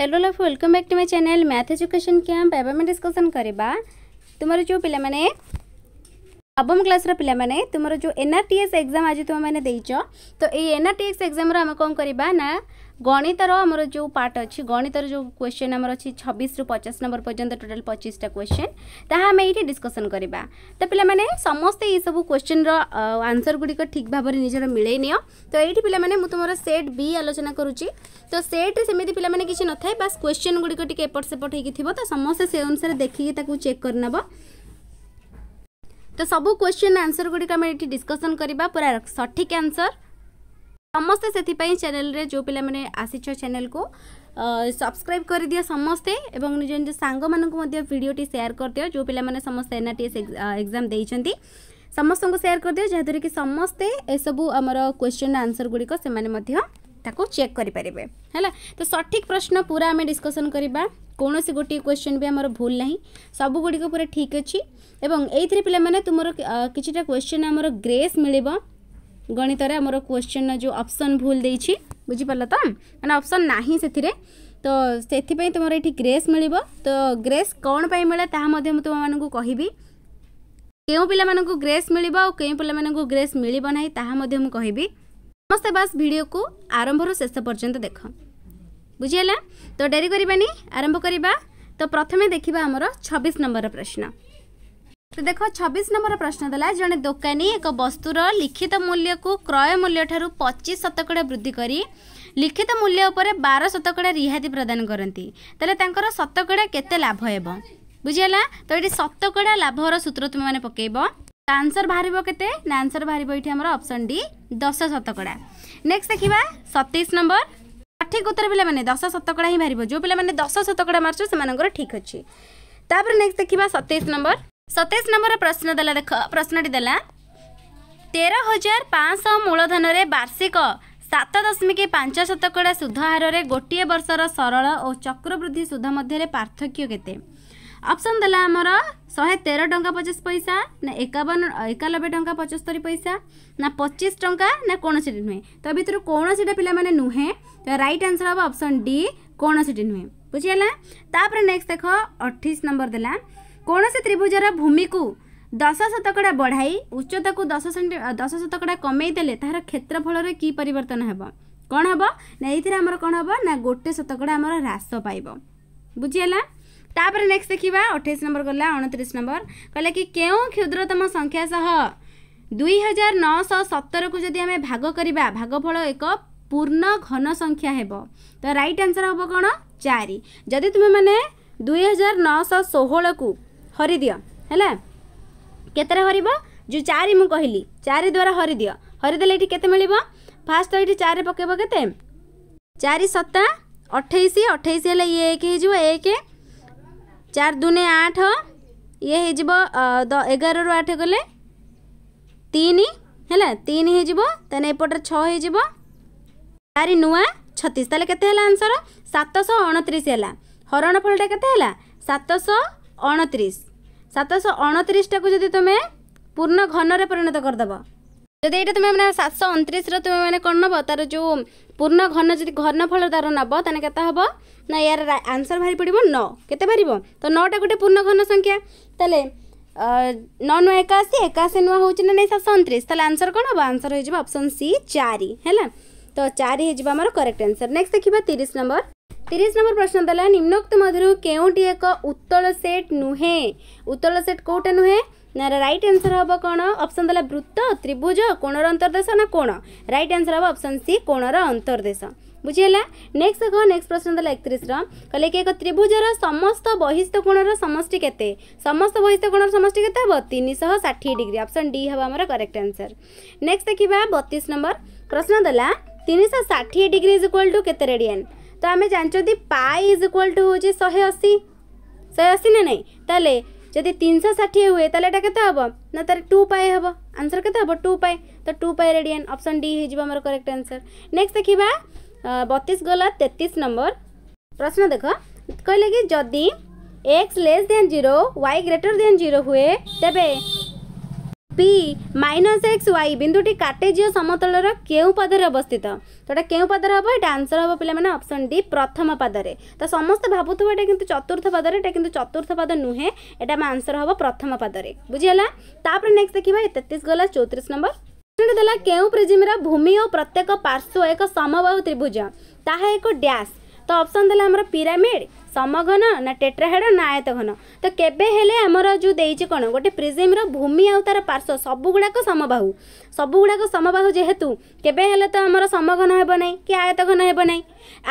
hello life welcome back to my channel math education camp एवं discussion करवा तुमर जो पे নবম ক্লাসর পিলামানে তোমার যে এনআরটিএস এক্সাম আজ তুমি দেইছ তো এই এনআরটিএস এক্সামর আমি কম করা না গণিতর আমার যে পার্ট অছি গণিতর যে কোশ্চেন আমার অছি ছবিশ রু পচাশ নম্বর পর্যন্ত টোটাল পঁচিশটা কোশ্চেন তাহা আমি এইটি ডিসকসন করা তো পিলামানে সমস্তে এইসব কোশ্চেনর আনসর গুড়িক ঠিক ভাবে নিজের মিলাই নিও তো এইটি পিলামানে মু তোমার সেট বি আলোচনা করুছি তো সেট্রে সেমিতি পিলামানে কিছু নথায় বাস কোশ্চেন গুড়িক টিকে এপট সেপট হয়েকি থিব তো সমস্তে সে অনুসারে দেখিকি তাকে চেক করে নেব ତ ସବୁ କ୍ୱେଶ୍ଚିନ୍ ଆନ୍ସର୍ ଗୁଡ଼ିକ ଆମେ ଏଠି ଡିସ୍କସନ୍ କରିବା ପୁରା ସଠିକ୍ ଆନ୍ସର୍ ସମସ୍ତେ ସେଥିପାଇଁ ଚ୍ୟାନେଲ୍ରେ ଯେଉଁ ପିଲାମାନେ ଆସିଛ ଚ୍ୟାନେଲ୍କୁ ସବସ୍କ୍ରାଇବ୍ କରିଦିଅ ସମସ୍ତେ ଏବଂ ନିଜ ନିଜ ସାଙ୍ଗମାନଙ୍କୁ ମଧ୍ୟ ଭିଡ଼ିଓଟି ସେୟାର କରିଦିଅ ଯେଉଁ ପିଲାମାନେ ସମସ୍ତେ N R T S exam ଦେଇଛନ୍ତି ସମସ୍ତଙ୍କୁ ସେୟାର କରିଦିଅ ଯାହାଦ୍ୱାରା କି ସମସ୍ତେ ଏସବୁ ଆମର କ୍ୱେଶ୍ଚିନ୍ ଆନ୍ସର୍ ଗୁଡ଼ିକ ସେମାନେ ମଧ୍ୟ ताको चेक करें है तो सठिक प्रश्न पूरा आम डिस्कसन करवा कौन सी गोटे क्वेश्चन भी आम भूल ना सब सबूगुड़ पूरा ठीक अच्छे और ये पे तुम कि क्वेश्चन आम ग्रेस मिल गणित आम क्वेश्चन जो अप्सन भूल दे बुझिपाल तो मैंने अप्सन ना से तो से तुम ये ग्रेस मिल तो ग्रेस कौन पर मिले तामानू कह क्यों पे ग्रेस मिल के ग्रेस मिलना मुझे कहबी ସମସ୍ତେ ବାସ୍ ଭିଡ଼ିଓକୁ ଆରମ୍ଭରୁ ଶେଷ ପର୍ଯ୍ୟନ୍ତ ଦେଖ ବୁଝିହେଲା ତ ଡେରି କରିବାନି ଆରମ୍ଭ କରିବା ତ ପ୍ରଥମେ ଦେଖିବା ଆମର ଛବିଶ ନମ୍ବର ପ୍ରଶ୍ନ ତ ଦେଖ ଛବିଶ ନମ୍ବର ପ୍ରଶ୍ନ ଦେଲା ଜଣେ ଦୋକାନୀ ଏକ ବସ୍ତୁର ଲିଖିତ ମୂଲ୍ୟକୁ କ୍ରୟ ମୂଲ୍ୟଠାରୁ ପଚିଶ ଶତକଡ଼ା ବୃଦ୍ଧି କରି ଲିଖିତ ମୂଲ୍ୟ ଉପରେ ବାର ଶତକଡ଼ା ରିହାତି ପ୍ରଦାନ କରନ୍ତି ତାହେଲେ ତାଙ୍କର ଶତକଡ଼ା କେତେ ଲାଭ ହେବ ବୁଝିହେଲା ତ ଏଠି ଶତକଡ଼ା ଲାଭର ସୂତ୍ର ତୁମେମାନେ ପକାଇବ ଆନ୍ସର ବାହାରିବ କେତେ ନା ଆନ୍ସର ବାହାରିବ ଏଇଠି ଆମର ଅପସନ୍ ଡି ଦଶ ଶତକଡ଼ା ନେକ୍ସଟ ଦେଖିବା ସତେଇଶ ନମ୍ବର ସଠିକ ଉତ୍ତର ପିଲାମାନେ ଦଶ ଶତକଡ଼ା ହିଁ ବାହାରିବ ଯେଉଁ ପିଲାମାନେ ଦଶ ଶତକଡ଼ା ମାରୁଛୁ ସେମାନଙ୍କର ଠିକ୍ ଅଛି ତାପରେ ନେକ୍ସଟ ଦେଖିବା ସତେଇଶ ନମ୍ବର ସତେଇଶ ନମ୍ବର ପ୍ରଶ୍ନ ଦେଲା ଦେଖ ପ୍ରଶ୍ନଟି ଦେଲା ତେର ହଜାର ପାଞ୍ଚଶହ ମୂଳଧନରେ ବାର୍ଷିକ ସାତ ଦଶମିକ ପାଞ୍ଚ ଶତକଡ଼ା ସୁଧ ହାରରେ ଗୋଟିଏ ବର୍ଷର ସରଳ ଓ ଚକ୍ରବୃଦ୍ଧି ସୁଧ ମଧ୍ୟରେ ପାର୍ଥକ୍ୟ କେତେ ଅପସନ୍ ଦେଲା ଆମର ଶହେ ତେର ଟଙ୍କା ପଚାଶ ପଇସା ନା ଏକାବନ ଏକାନବେ ଟଙ୍କା ପଞ୍ଚସ୍ତରୀ ପଇସା ନା ପଚିଶ ଟଙ୍କା ନା କୌଣସିଟି ନୁହେଁ ତା ଭିତରୁ କୌଣସିଟା ପିଲାମାନେ ନୁହେଁ ତ ରାଇଟ୍ ଆନ୍ସର୍ ହେବ ଅପସନ୍ ଡି କୌଣସିଟି ନୁହେଁ ବୁଝିଗଲା ତାପରେ ନେକ୍ସଟ ଦେଖ ଅଠେଇଶ ନମ୍ବର ଦେଲା କୌଣସି ତ୍ରିଭୁଜର ଭୂମିକୁ ଦଶ ଶତକଡ଼ା ବଢ଼ାଇ ଉଚ୍ଚତାକୁ ଦଶ ସେଣ୍ଟି ଦଶ ଶତକଡ଼ା କମେଇ ଦେଲେ ତାହାର କ୍ଷେତ୍ରଫଳରେ କି ପରିବର୍ତ୍ତନ ହେବ କ'ଣ ହେବ ନା ଏଇଥିରେ ଆମର କ'ଣ ହେବ ନା ଗୋଟେ ଶତକଡ଼ା ଆମର ହ୍ରାସ ପାଇବ ବୁଝିଗଲା तापर नेक्स्ट देखा अठाई नंबर गला अणतीस नंबर कहला कि क्यों क्षुद्रतम संख्या सह दुई हजार नौश सतर को जदि आम भाग करवा भागफल एक पूर्ण घन संख्या हे तो रईट आंसर हम कौन चार जदि तुम्हें मैंने दुई हजार नौश षोह को हरिदि है केत हर जो चार मुझे कहली चार द्वारा हरीदि हरीदे ये के फास्ट तो ये चार पकेब के चार सत्ता अठाई अठाई है एक एक চার দুনে আঠ ଇଏ ହେଇଯିବ ଏଗାରରୁ ଆଠ ଗଲେ ତିନି ହେଲା ତିନି ହେଇଯିବ ତାହେଲେ ଏପଟରେ ଛଅ ହେଇଯିବ ଚାରି ନୂଆ ଛତିଶ ତାହେଲେ କେତେ ହେଲା ଆନ୍ସର ସାତଶହ ଅଣତିରିଶ ହେଲା ହରଣ ଫଳଟା କେତେ ହେଲା ସାତଶହ ଅଣତିରିଶ ସାତଶହ ଅଣତିରିଶଟାକୁ ଯଦି ତୁମେ ପୂର୍ଣ୍ଣ ଘନରେ ପରିଣତ କରିଦେବ जदि ये तुम्हें मैंने सात सौ अंतरीस तुम मैंने कौन नब तार जो पूर्ण घन जो घन फल तार नब ते के हम ना यार आंसर भारी पड़ो न के भार तो नौटा गोटे पूर्ण घन संख्या तेल नौ नुआ एकाशी एकाशी नुआ हूँ ना नहीं सात सौ अंतरीस आंसर कौन हम आंसर होपसन सी चार है तो चारि करेक्ट आंसर नेक्स्ट देखा तीस नंबर तीस नंबर प्रश्न देला निम्नोक्त मधु के एक उत्तल सेट नुहे उत्तल सेट कौटा नुहे ନା ରାଇଟ୍ ଆନ୍ସର୍ ହେବ କ'ଣ ଅପସନ୍ ଦେଲା ବୃତ୍ତ ତ୍ରିଭୁଜ କୋଣର ଅନ୍ତର୍ଦେଶ ନା କୋଣ ରାଇଟ୍ ଆନ୍ସର୍ ହେବ ଅପସନ୍ ସି କୋଣର ଅନ୍ତର୍ଦେଶ ବୁଝିହେଲା ନେକ୍ସଟ ଦେଖ ନେକ୍ସଟ ପ୍ରଶ୍ନ ଦେଲା ଏକତିରିଶର କହିଲେ କି ଏକ ତ୍ରିଭୁଜର ସମସ୍ତ ବହିସ୍ଥ କୋଣର ସମଷ୍ଟି କେତେ ସମସ୍ତ ବହିସ୍ଥ କୋଣର ସମଷ୍ଟି କେତେ ହେବ ତିନିଶହ ଷାଠିଏ ଡିଗ୍ରୀ ଅପସନ୍ ଡି ହେବ ଆମର କରେକ୍ଟ ଆନ୍ସର ନେକ୍ସଟ ଦେଖିବା ବତିଶ ନମ୍ବର ପ୍ରଶ୍ନ ଦେଲା ତିନିଶହ ଷାଠିଏ ଡିଗ୍ରୀ ଇଜ୍ ଇକ୍ୱାଲ୍ ଟୁ କେତେ ରେଡ଼ିଆନ୍ ତ ଆମେ ଜାଣିଛନ୍ତି ପାଏ ଇଜ୍ ଇକ୍ୱାଲ୍ ଟୁ ହେଉଛି ଶହେ ଅଶୀ ଶହେ ଅଶୀ ନା ନାହିଁ ତାହେଲେ ଯଦି ତିନିଶହ ଷାଠିଏ ହୁଏ ତାହେଲେ ଏଇଟା କେତେ ହେବ ନା ତାର ଟୁ ପାଏ ହେବ ଆନ୍ସର୍ କେତେ ହେବ ଟୁ ପାଏ ତ ଟୁ ପାଏ ରେଡ଼ିଆନ୍ ଅପସନ୍ ଡି ହେଇଯିବ ଆମର କରେକ୍ଟ ଆନ୍ସର୍ ନେକ୍ସଟ ଦେଖିବା ବତିଶ ଗଲା ତେତିଶ ନମ୍ବର ପ୍ରଶ୍ନ ଦେଖ କହିଲେ କି ଯଦି X less than zero Y greater than zero ହୁଏ ତେବେ পি মাইনাস এক্স ওয়াই বিন্দুটি কাটেজীয় সমতলর কেউ পাদরে অবস্থিত তো এটা কেউ পাদরে হব এটা আনসর হব পিলামানে অপশন ডি প্রথম পাদরে তো সমস্ত ভাবুথব এটা কিন্তু চতুর্থ পাদরে এটা কিন্তু চতুর্থ পাদ নুহে এটা আমার আনসর হব প্রথম পাদরে বুঝিগলা তাপরে নেক্সট দেখিবা তেত্রিশ গলা চৌত্রিশ নম্বর ଦେଲା କେଉଁ ପ୍ରିଜିମ୍ର ଭୂମି ଓ ପ୍ରତ୍ୟେକ ପାର୍ଶ୍ୱ ଏକ ସମବାହୁ ତ୍ରିଭୁଜ ତାହା ଏକ ଡ୍ୟାସ୍ ତ ଅପସନ୍ ଦେଲା ଆମର ପିରାମିଡ଼ ସମଘନ ନା ଟେଟ୍ରାହେଡ ନା ଆୟତଘନ ତ କେବେ ହେଲେ ଆମର ଯେଉଁ ଦେଇଛି କ'ଣ ଗୋଟେ ପ୍ରିଜିମ୍ର ଭୂମି ଆଉ ତାର ପାର୍ଶ୍ୱ ସବୁଗୁଡ଼ାକ ସମବାହୁ ସବୁଗୁଡ଼ାକ ସମବାହୁ ଯେହେତୁ କେବେ ହେଲେ ତ ଆମର ସମଘନ ହେବ ନାହିଁ କି ଆୟତଘନ ହେବ ନାହିଁ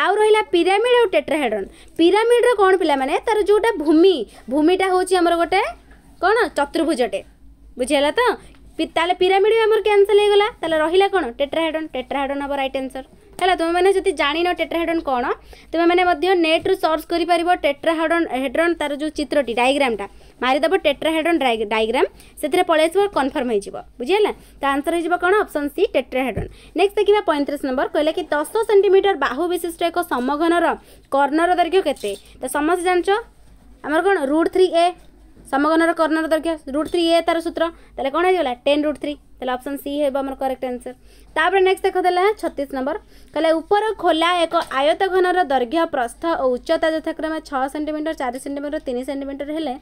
ଆଉ ରହିଲା ପିରାମିଡ଼ ଆଉ ଟେଟ୍ରାହେଡ଼ନ ପିରାମିଡ଼ର କ'ଣ ପିଲାମାନେ ତାର ଯେଉଁଟା ଭୂମି ଭୂମିଟା ହେଉଛି ଆମର ଗୋଟେ କ'ଣ ଚତୁର୍ଭୁଜଟେ ବୁଝିହେଲା ତ ତାହେଲେ ପିରାମିଡ଼ ବି ଆମର କ୍ୟାନସଲ୍ ହେଇଗଲା ତାହେଲେ ରହିଲା କ'ଣ ଟେଟ୍ରାହେଡ଼ନ ଟେଟ୍ରାହେଡ଼ନ ହେବ ରାଇଟ୍ ଆନ୍ସର୍ ହେଲା ତୁମେମାନେ ଯଦି ଜାଣିନ ଟେଟ୍ରାହେଡ୍ରନ୍ କ'ଣ ତୁମେମାନେ ମଧ୍ୟ ନେଟ୍ରୁ ସର୍ଚ୍ଚ କରିପାରିବ ଟେଟ୍ରାହେଡ୍ରନ୍ ହେଡ୍ରନ୍ ତା'ର ଯେଉଁ ଚିତ୍ରଟି ଡାଇଗ୍ରାମଟା ମାରିଦେବ ଟେଟ୍ରାହେଡ୍ରନ୍ ଡାଇଗ୍ରାମ ସେଥିରେ ପଳେଇ ଆସିବ କନଫର୍ମ ହେଇଯିବ ବୁଝିହେଲା ତ ଆନ୍ସର ହେଇଯିବ କ'ଣ ଅପସନ୍ ସି ଟେଟ୍ରାହେଡ୍ରନ୍ ନେକ୍ସଟ ଦେଖିବା ପଇଁତିରିଶ ନମ୍ବର କହିଲା କି ଦଶ ସେଣ୍ଟିମିଟର ବାହୁ ବିଶିଷ୍ଟ ଏକ ସମଘନର କର୍ଣ୍ଣର ଦୈର୍ଘ୍ୟ କେତେ ତ ସମସ୍ତେ ଜାଣିଛ ଆମର କ'ଣ ରୁଟ୍ ଥ୍ରୀ ଏ সমগণর কর্ণর দৈর্ঘ্য রুট থ্রি এ তার সূত্র তাহলে কোণ হয়ে গেল টেন রুট থ্রি তাহলে অপশন সি হব আমার করেক্ট আনসর তাপরে নেক্সট দেখদেলা ছতিশ নম্বর কলে উপর খোলা এক আয়তঘনর দৈর্ঘ্য প্রস্থ ও উচ্চতা যথাক্রমে ছ সেটিমিটর চারি সেটিমিটর তিন সেটিমিটর হলে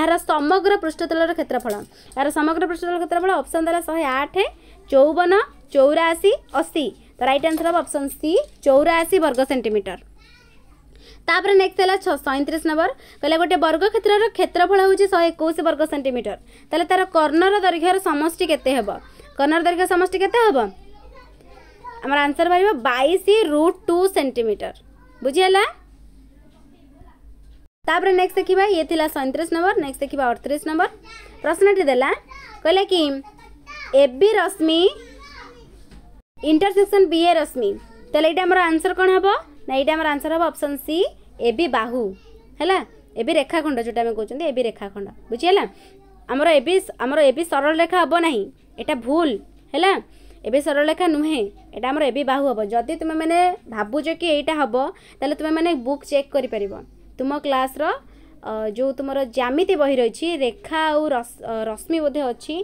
এর সমগ্র পৃষ্ঠতলর ক্ষেত্রফল এর সমগ্র পৃষ্ঠতল ক্ষেত্রফল অপশন দেলা শহে আঠ চৌবন চৌরাশি অশী তো রাইট আনসর হব অপশন সি চৌরাশি বর্গ সেটিমিটর ତାପରେ ନେକ୍ସଟ ହେଲା ଛଅଶହ ସଇଁତିରିଶ ନମ୍ବର କହିଲା ଗୋଟେ ବର୍ଗ କ୍ଷେତ୍ରର କ୍ଷେତ୍ରଫଳ ହେଉଛି ଶହେ ଏକୋଇଶ ବର୍ଗ ସେଣ୍ଟିମିଟର ତାହେଲେ ତାର କର୍ଣ୍ଣର ଦୈର୍ଘ୍ୟର ସମଷ୍ଟି କେତେ ହେବ କର୍ଣ୍ଣର ଦୈର୍ଘ୍ୟ ସମଷ୍ଟି କେତେ ହେବ ଆମର ଆନ୍ସର ବାହାରିବ ବାଇଶ ରୁଟ୍ ଟୁ ସେଣ୍ଟିମିଟର ବୁଝିହେଲା ତାପରେ ନେକ୍ସଟ ଦେଖିବା ଇଏ ଥିଲା ସଇଁତିରିଶ ନମ୍ବର ନେକ୍ସଟ ଦେଖିବା ଅଠତିରିଶ ନମ୍ବର ପ୍ରଶ୍ନଟି ଦେଲା କହିଲା କି ଏ ବି ରଶ୍ମି ଇଣ୍ଟରସେକ୍ସନ୍ ବି ଏ ରଶ୍ମି তাহলে এইটা আমার আনসর কোণ হব না এইটা আমার আনসর হব অপসন সি এবি বাহু ହେଲା ଏବେ ରେଖାଖଣ୍ଡ ଯେଉଁଟା ଆମେ କହୁଛନ୍ତି ଏବେ ରେଖାଖଣ୍ଡ ବୁଝିହେଲା ଆମର ଏବେ ଆମର ଏବେ ସରଳ ରେଖା ହେବ ନାହିଁ ଏଇଟା ଭୁଲ ହେଲା ଏବେ ସରଳ ରେଖା ନୁହେଁ ଏଇଟା ଆମର ଏବେ ବାହୁ ହେବ ଯଦି ତୁମେମାନେ ଭାବୁଛ କି ଏଇଟା ହେବ ତାହେଲେ ତୁମେମାନେ ବୁକ୍ ଚେକ୍ କରିପାରିବ ତୁମ କ୍ଲାସ୍ର ଯେଉଁ ତୁମର ଜ୍ୟାମିତି ବହି ରହିଛି ରେଖା ଆଉ ରଶ୍ମି ବୋଧେ ଅଛି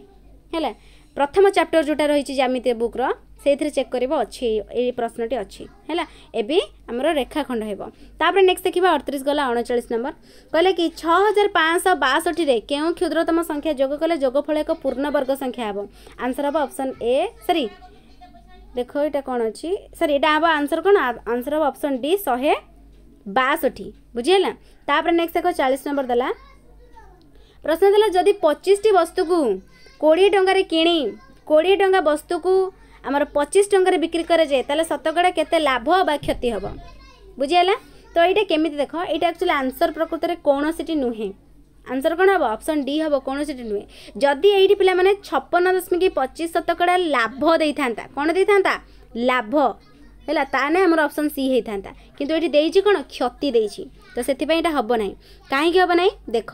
ହେଲା ପ୍ରଥମ ଚାପ୍ଟର ଯେଉଁଟା ରହିଛି ଜ୍ୟାମିତି ବୁକ୍ର ସେଇଥିରେ ଚେକ୍ କରିବ ଅଛି ଏଇ ପ୍ରଶ୍ନଟି ଅଛି ହେଲା ଏବେ ଆମର ରେଖାଖଣ୍ଡ ହେବ ତାପରେ ନେକ୍ସଟ ଦେଖିବା ଅଡ଼ତିରିଶ ଗଲା ଅଣଚାଳିଶ ନମ୍ବର କହିଲେ କି ଛଅ ହଜାର ପାଞ୍ଚଶହ ବାଷଠିରେ କେଉଁ କ୍ଷୁଦ୍ରତମ ସଂଖ୍ୟା ଯୋଗ କଲେ ଯୋଗଫଳ ଏକ ପୂର୍ଣ୍ଣବର୍ଗ ସଂଖ୍ୟା ହେବ ଆନ୍ସର ହେବ ଅପସନ୍ ଏ ସରି ଦେଖ ଏଇଟା କ'ଣ ଅଛି ସରି ଏଇଟା ହେବ ଆନ୍ସର କ'ଣ ଆନ୍ସର ହେବ ଅପସନ୍ ଡି ଶହେ ବାଷଠି ବୁଝିହେଲା ତାପରେ ନେକ୍ସଟ ଏକ ଚାଳିଶ ନମ୍ବର ଦେଲା ପ୍ରଶ୍ନ ଦେଲା ଯଦି ପଚିଶଟି ବସ୍ତୁକୁ କୋଡ଼ିଏ ଟଙ୍କାରେ କିଣି କୋଡ଼ିଏ ଟଙ୍କା ବସ୍ତୁକୁ ଆମର ପଚିଶ ଟଙ୍କାରେ ବିକ୍ରି କରାଯାଏ ତାହେଲେ ଶତକଡ଼ା କେତେ ଲାଭ ବା କ୍ଷତି ହେବ ବୁଝିହେଲା ତ ଏଇଟା କେମିତି ଦେଖ ଏଇଟା ଆକ୍ଚୁଆଲି ଆନ୍ସର ପ୍ରକୃତରେ କୌଣସିଟି ନୁହେଁ ଆନ୍ସର କ'ଣ ହେବ ଅପସନ୍ ଡି ହେବ କୌଣସିଟି ନୁହେଁ ଯଦି ଏଇଠି ପିଲାମାନେ ଛପନ ଦଶମିକ ପଚିଶ ଶତକଡ଼ା ଲାଭ ଦେଇଥାନ୍ତା କ'ଣ ଦେଇଥାନ୍ତା ଲାଭ ହେଲା ତାହେଲେ ଆମର ଅପସନ୍ ସି ହେଇଥାନ୍ତା କିନ୍ତୁ ଏଠି ଦେଇଛି କ'ଣ କ୍ଷତି ଦେଇଛି ତ ସେଥିପାଇଁ ଏଇଟା ହେବ ନାହିଁ କାହିଁକି ହେବ ନାହିଁ ଦେଖ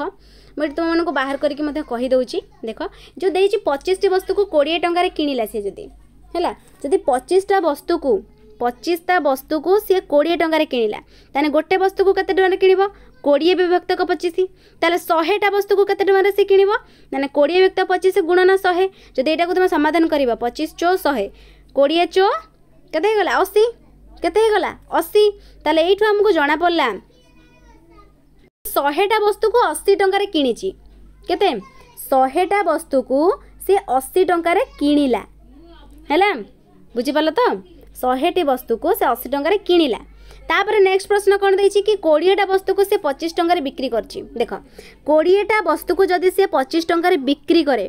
ମୁଁ ଏଠି ତୁମମାନଙ୍କୁ ବାହାର କରିକି ମଧ୍ୟ କହିଦେଉଛି ଦେଖ ଯେଉଁ ଦେଇଛି ପଚିଶଟି ବସ୍ତୁକୁ କୋଡ଼ିଏ ଟଙ୍କାରେ କିଣିଲା ସେ ଯଦି ହେଲା ଯଦି ପଚିଶଟା ବସ୍ତୁକୁ ପଚିଶଟା ବସ୍ତୁକୁ ସିଏ କୋଡ଼ିଏ ଟଙ୍କାରେ କିଣିଲା ତାହେଲେ ଗୋଟେ ବସ୍ତୁକୁ କେତେ ଟଙ୍କାରେ କିଣିବ କୋଡ଼ିଏ ବିଭକ୍ତକ ପଚିଶ ତାହେଲେ ଶହେଟା ବସ୍ତୁକୁ କେତେ ଟଙ୍କାରେ ସେ କିଣିବ ମାନେ କୋଡ଼ିଏ ବିଭକ୍ତ ପଚିଶ ଗୁଣନ ଶହେ ଯଦି ଏଇଟାକୁ ତୁମେ ସମାଧାନ କରିବ ପଚିଶ ଚୋ ଶହେ କୋଡ଼ିଏ ଚୋ କେତେ ହେଇଗଲା ଅଶୀ କେତେ ହେଇଗଲା ଅଶୀ ତାହେଲେ ଏଇଠୁ ଆମକୁ ଜଣାପଡ଼ିଲା ଶହେଟା ବସ୍ତୁକୁ ଅଶୀ ଟଙ୍କାରେ କିଣିଛି କେତେ ଶହେଟା ବସ୍ତୁକୁ ସେ ଅଶୀ ଟଙ୍କାରେ କିଣିଲା ହେଲା ବୁଝିପାରିଲ ତ ଶହେଟି ବସ୍ତୁକୁ ସେ ଅଶୀ ଟଙ୍କାରେ କିଣିଲା ତାପରେ ନେକ୍ସଟ ପ୍ରଶ୍ନ କ'ଣ ଦେଇଛି କି କୋଡ଼ିଏଟା ବସ୍ତୁକୁ ସେ ପଚିଶ ଟଙ୍କାରେ ବିକ୍ରି କରିଛି ଦେଖ କୋଡ଼ିଏଟା ବସ୍ତୁକୁ ଯଦି ସେ ପଚିଶ ଟଙ୍କାରେ ବିକ୍ରି କରେ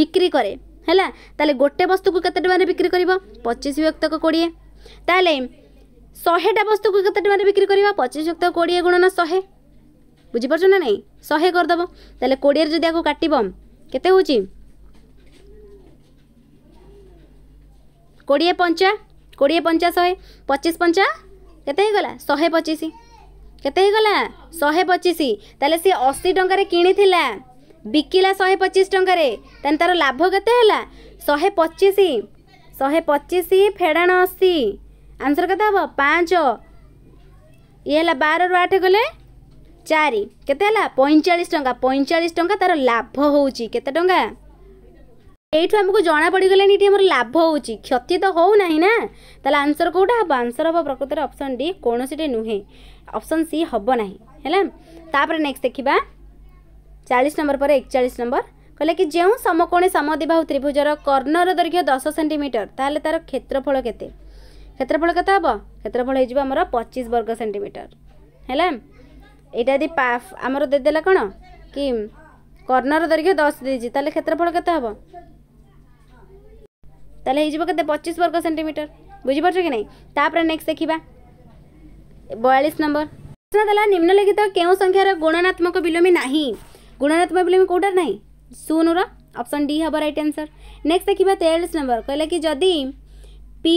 ବିକ୍ରି କରେ ହେଲା ତାହେଲେ ଗୋଟେ ବସ୍ତୁକୁ କେତେ ଟଙ୍କାରେ ବିକ୍ରି କରିବ ପଚିଶ ବ୍ୟକ୍ତକ କୋଡ଼ିଏ ତାହେଲେ ଶହେଟା ବସ୍ତୁକୁ କେତେ ଟଙ୍କାରେ ବିକ୍ରି କରିବା ପଚିଶ ବ୍ୟକ୍ତକ କୋଡ଼ିଏ ଗୁଣନ ଶହେ ବୁଝିପାରୁଛ ନା ନାହିଁ ଶହେ କରିଦେବ ତାହେଲେ କୋଡ଼ିଏରେ ଯଦି ଆକୁ କାଟିବ କେତେ ହେଉଛି কোড়িয়ে পঞ্চা কোড়িয়ে পঞ্চা শহে পঁচিশ পঞ্চা কেতে হয়েগলা শহে পঁচিশ কেতে হয়েগলা শহে পঁচিশ তাহলে সে অশী টাকার কিনিলা বিকিলা শহে পঁচিশ টাকার তাহলে তার লাভ কেতে হল শহে পঁচিশ শহে পঁচিশ ফেড়াণ অশী আনসর কেতে হব পাঁচ ইয়ে হল বার রু আঠ গলে চারি কেতে হল পঁয়চাশ টাকা পঁয়চাশ টাকা তার লাভ হচ্ছে কেতে টাকা এইটু আমাকে জনা পড়িগলানি এটি আমার লাভ হচ্ছে ক্ষতি তো হো না না তাহলে আনসর কোটা হব আনসর হব প্রকৃতির অপশন ডি কোণসিটি নুহে অপশন সি হব না হ্যাঁ তাপরে নেক্সট দেখা চাশ নম্বর পরে একচাশ নম্বর কলে কি যে সমকোণে সমদ্বিবাহু ত্রিভুজর কর্ণর দৈর্ঘ্য দশ সেটিমিটর তাহলে তার ক্ষেত্রফল কেতে ক্ষেত্রফল কেতে হব ক্ষেত্রফল হয়ে যাব আমার পঁচিশ বর্গ সেটিমিটর হ্যাঁ এইটা যদি আমার দেদেলা কণ কি কর্ণর দৈর্ঘ্য দশ দিয়েছি তাহলে ক্ষেত্রফল কেতে হব ତାହେଲେ ହେଇଯିବ କେତେ ପଚିଶ ବର୍ଗ ସେଣ୍ଟିମିଟର ବୁଝିପାରୁଛ କି ନାହିଁ ତାପରେ ନେକ୍ସଟ ଦେଖିବା ବୟାଳିଶ ନମ୍ବର ପ୍ରଶ୍ନ ଦେଲା ନିମ୍ନଲିଖିତ କେଉଁ ସଂଖ୍ୟାର ଗୁଣନାତ୍ମକ ବିଲୋମୀ ନାହିଁ ଗୁଣନାତ୍ମକ ବିଲୋମୀ କେଉଁଟାର ନାହିଁ ଶୂନର ଅପସନ୍ ଡି ହେବ ରାଇଟ୍ ଆନ୍ସର ନେକ୍ସଟ ଦେଖିବା ତେୟାଳିଶ ନମ୍ବର କହିଲା କି ଯଦି P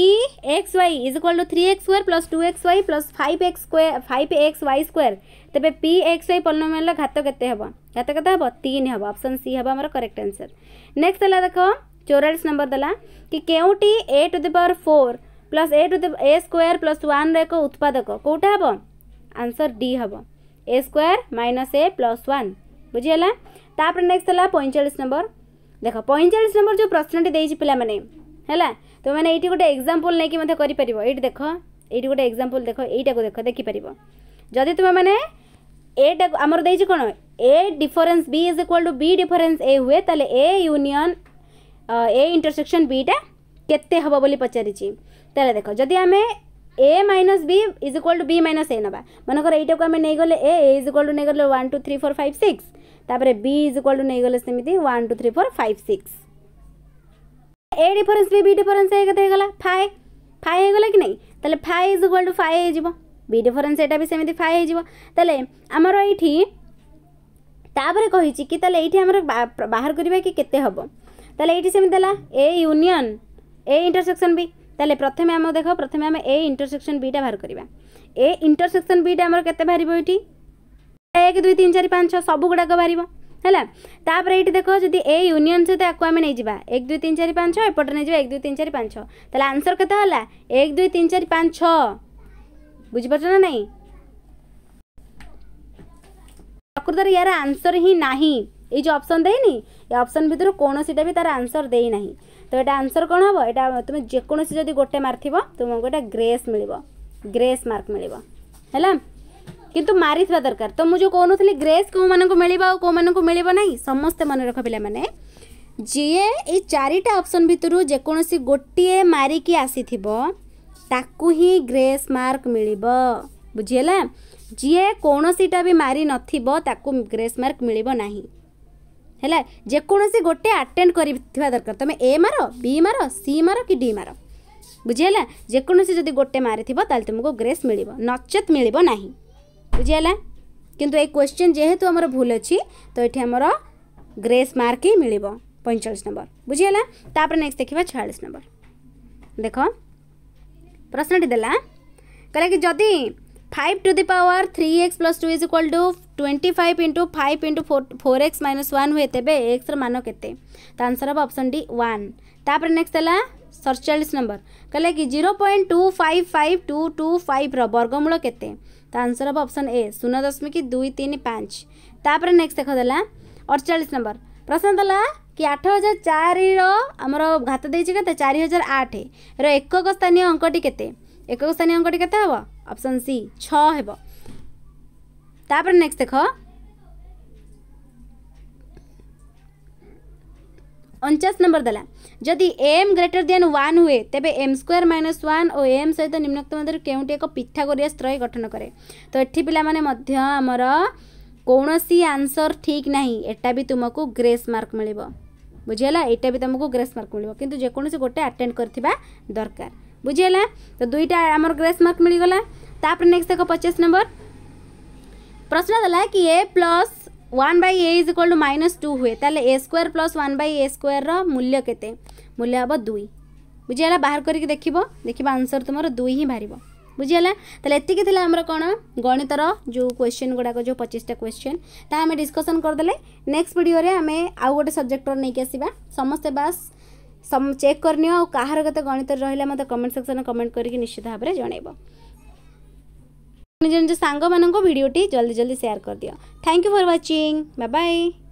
X Y is equal to three X square plus two X Y plus five X square five X Y square तेज पी एक्स वाई पलिनोमियल घात के घात के तीन हम अपसन सी हम आम करेक्ट आंसर नेक्स्ट है देख चौरालीस नंबर दला कि केउटी A to the power four plus A to the A square plus one एक उत्पादक कौटा हम आंसर डी हम A square minus A plus one बुझीगला नेक्स्ट है पैंचाश नंबर देख पैंचाश नंबर जो प्रश्न टी पाने तो मैंने ये गोटे एक्जामपल नहीं मत कर देख ये गोटे एक्जामपल देख यहीटा देख देखिपर जदि तुम मैंने एटा आमर दे कौन A difference B is equal to B difference A हुए तेल ए यूनियन ଏ ଇଣ୍ଟରସେକ୍ସନ୍ ବିଟା କେତେ ହେବ ବୋଲି ପଚାରିଛି ତାହେଲେ ଦେଖ ଯଦି ଆମେ A minus B is equal to B minus A ନେବା ମନେକର ଏଇଟାକୁ ଆମେ ନେଇଗଲେ ଏ ଇଜ୍ ଇକ୍ୱାଲ୍ ଟୁ ନେଇଗଲେ one two three four five six ତାପରେ ବି ଇଜ୍ ଇକ୍ୱାଲ୍ ଟୁ ନେଇଗଲେ ସେମିତି one two three four five six A difference B B difference ହେଇ କେତେ ହେଇଗଲା ଫାଏ ଫାଏ ହେଇଗଲା କି ନାହିଁ ତାହେଲେ phi is equal to phi ହେଇଯିବ ବି ଡିଫରେନ୍ସ ଏଇଟା ବି ସେମିତି ଫାଏ ହେଇଯିବ ତାହେଲେ ଆମର ଏଇଠି ତାପରେ କହିଛି କି ତାହେଲେ ଏଇଠି ଆମର ବାହାର କରିବା କି କେତେ ହେବ তাহলে এইটি সেমি দেলা A union A intersection B তাহলে প্রথমে আমি দেখ প্রথমে আমি এ ইন্টরসেকশন বিটা বাহার করা এ ইন্টরসেকশন বিটা আমার কেতে বাহার এটি এক দুই তিন চারি পাঁচ সবুগুড়াক বাহার ହେଲା ତାପରେ ଏଇଠି ଦେଖ ଯଦି ଏ ୟୁନିୟନ୍ ସହିତ ଆକୁ ଆମେ ନେଇଯିବା ଏକ ଦୁଇ ତିନି ଚାରି ପାଞ୍ଚ ଛଅ ଏପଟେ ନେଇଯିବା ଏକ ଦୁଇ ତିନି ଚାରି ପାଞ୍ଚ ଛଅ ତାହେଲେ ଆନ୍ସର୍ କେତେ ହେଲା ଏକ ଦୁଇ ତିନି ଚାରି ପାଞ୍ଚ ଛଅ ବୁଝିପାରୁଛ ନା ନାହିଁ ପ୍ରକୃତରେ ୟାର ଆନ୍ସର୍ ହିଁ ନାହିଁ এই যে অপশন দেইনি এই অপশন ভিতর কোণসিটা বি তার আনসর দেই না তো এটা আনসর কোণ হব এটা তুমি যেকোনসি যদি গোটে মারিথিব তোমাকে এটা গ্রেস মিলিব গ্রেস মার্ক মিলিব ହେଲା କିନ୍ତୁ ମାରିଥିବା ଦରକାର ତ ମୁଁ ଯେଉଁ କହୁନଥିଲି ଗ୍ରେସ୍ କେଉଁମାନଙ୍କୁ ମିଳିବ ଆଉ କେଉଁମାନଙ୍କୁ ମିଳିବ ନାହିଁ ସମସ୍ତେ ମନେ ରଖ ପିଲାମାନେ ଯିଏ ଏଇ ଚାରିଟା ଅପସନ୍ ଭିତରୁ ଯେକୌଣସି ଗୋଟିଏ ମାରିକି ଆସିଥିବ ତାକୁ ହିଁ ଗ୍ରେସ୍ ମାର୍କ ମିଳିବ ବୁଝିହେଲା ଯିଏ କୌଣସିଟା ବି ମାରି ନଥିବ ତାକୁ ଗ୍ରେସ୍ ମାର୍କ ମିଳିବ ନାହିଁ है जेकोसी गोटे आटेड कर दरकार तुम ए मार बी मार सी मार कि डी मार बुझीला जेकोसी जब गोटे मारे थी तेल तुमको ग्रेस मिल नचे मिल बुझीला कितु ये क्वेश्चन जेहेतु आम भूल अच्छी तो ये आम ग्रेस मार्क ही मिल पैंचाश नंबर बुझीला तापर नेक्स्ट देखा छयास नंबर देख प्रश्नटी दे कि जदि five to the power three X plus two is equal to twenty five into five into four four X minus one हुए तेज एक्स रान के आंसर हम ऑप्शन डी वापस नेक्स्ट है सड़चाश नंबर कहले कि zero point two five five two two five रर्गमूल के आंसर हम ऑप्शन ए शून्य दशमिक दुई तीन पाँच तापर नेक्स्ट देखदेला अड़चाश नंबर प्रश्न देला कि आठ हजार चार आमर घात देखे के हजार आठ र एकक स्थानीय अंकटी के एकक स्थानीय अंकटी के ऑप्शन सी छ ତାପରେ ନେକ୍ସଟ ଦେଖ ଅଣଚାଶ ନମ୍ବର ଦେଲା ଯଦି ଏମ୍ ଗ୍ରେଟର ଦେନ୍ ୱାନ୍ ହୁଏ ତେବେ ଏମ୍ ସ୍କୋୟାର ମାଇନସ୍ ୱାନ୍ ଓ ଏମ୍ ସହିତ ନିମ୍ନୋକ୍ତ ମଧ୍ୟରୁ କେଉଁଟି ଏକ ପିଠାଗୋରିଆ ସ୍ତ୍ରୟ ଗଠନ କରେ ତ ଏଠି ପିଲାମାନେ ମଧ୍ୟ ଆମର କୌଣସି ଆନ୍ସର୍ ଠିକ୍ ନାହିଁ ଏଟା ବି ତୁମକୁ ଗ୍ରେସ୍ ମାର୍କ ମିଳିବ ବୁଝିହେଲା ଏଇଟା ବି ତୁମକୁ ଗ୍ରେସ୍ ମାର୍କ ମିଳିବ କିନ୍ତୁ ଯେକୌଣସି ଗୋଟେ ଆଟେଣ୍ଡ କରିଥିବା ଦରକାର ବୁଝିହେଲା ତ ଦୁଇଟା ଆମର ଗ୍ରେସ୍ ମାର୍କ ମିଳିଗଲା ତାପରେ ନେକ୍ସଟ ଦେଖ ପଚାଶ ନମ୍ବର પ્રશ્ન થયેલા કે A plus one by A is equal to minus two ହୁଏ ତାହେଲେ A square plus one by A ସ୍କୋୟାର୍ର ମୂଲ୍ୟ କେତେ ମୂଲ୍ୟ ହେବ ଦୁଇ ବୁଝିଗଲା ବାହାର କରିକି ଦେଖିବ ଦେଖିବା ଆନ୍ସର୍ ତୁମର ଦୁଇ ହିଁ ବାହାରିବ ବୁଝିଗଲା ତାହେଲେ ଏତିକି ଥିଲା ଆମର କ'ଣ ଗଣିତର ଯେଉଁ କ୍ୱେଶ୍ଚିନ୍ ଗୁଡ଼ାକ ଯେଉଁ ପଚିଶଟା କ୍ୱେଶ୍ଚିନ୍ ତାହା ଆମେ ଡିସ୍କସନ୍ କରିଦେଲେ ନେକ୍ସଟ ଭିଡ଼ିଓରେ ଆମେ ଆଉ ଗୋଟେ ସବଜେକ୍ଟର ନେଇକି ଆସିବା ସମସ୍ତେ ବାସ୍ ଚେକ୍ କରିନିଅ ଆଉ କାହାର କେତେ ଗଣିତରେ ରହିଲା ମୋତେ କମେଣ୍ଟ ସେକ୍ସନ୍ରେ କମେଣ୍ଟ କରିକି ନିଶ୍ଚିତ ଭାବରେ ଜଣାଇବ निज निज सांग भिडटी जल्दी जल्दी सेयार कर दि thank you for watching bye